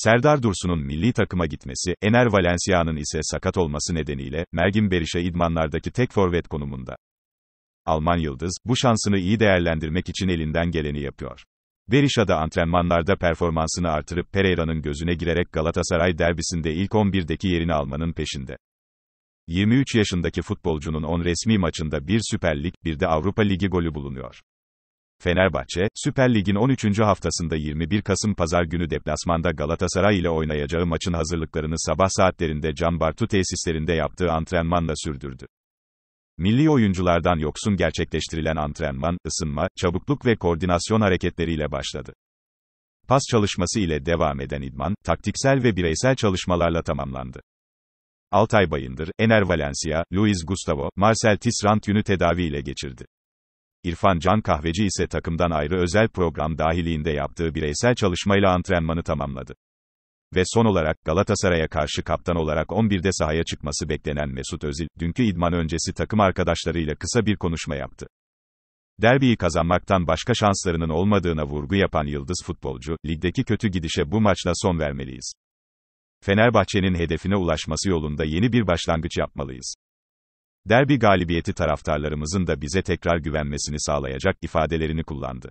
Serdar Dursun'un milli takıma gitmesi, Ener Valencia'nın ise sakat olması nedeniyle, Mergin Berişe idmanlardaki tek forvet konumunda. Alman Yıldız, bu şansını iyi değerlendirmek için elinden geleni yapıyor. Berisha da antrenmanlarda performansını artırıp Pereira'nın gözüne girerek Galatasaray derbisinde ilk 11'deki yerini almanın peşinde. 23 yaşındaki futbolcunun 10 resmi maçında bir Süper Lig, bir de Avrupa Ligi golü bulunuyor. Fenerbahçe, Süper Lig'in 13. haftasında 21 Kasım Pazar günü deplasmanda Galatasaray ile oynayacağı maçın hazırlıklarını sabah saatlerinde Can Bartu tesislerinde yaptığı antrenmanla sürdürdü. Milli oyunculardan yoksun gerçekleştirilen antrenman, ısınma, çabukluk ve koordinasyon hareketleriyle başladı. Pas çalışması ile devam eden idman, taktiksel ve bireysel çalışmalarla tamamlandı. Altay Bayındır, Ener Valencia, Luis Gustavo, Marcel Tisrant yünü tedaviyle geçirdi. İrfan Can Kahveci ise takımdan ayrı özel program dahiliğinde yaptığı bireysel çalışmayla antrenmanı tamamladı. Ve son olarak Galatasaray'a karşı kaptan olarak 11'de sahaya çıkması beklenen Mesut Özil, dünkü idman öncesi takım arkadaşlarıyla kısa bir konuşma yaptı. Derbiyi kazanmaktan başka şanslarının olmadığına vurgu yapan yıldız futbolcu, ligdeki kötü gidişe bu maçla son vermeliyiz. Fenerbahçe'nin hedefine ulaşması yolunda yeni bir başlangıç yapmalıyız derbi galibiyeti taraftarlarımızın da bize tekrar güvenmesini sağlayacak ifadelerini kullandı.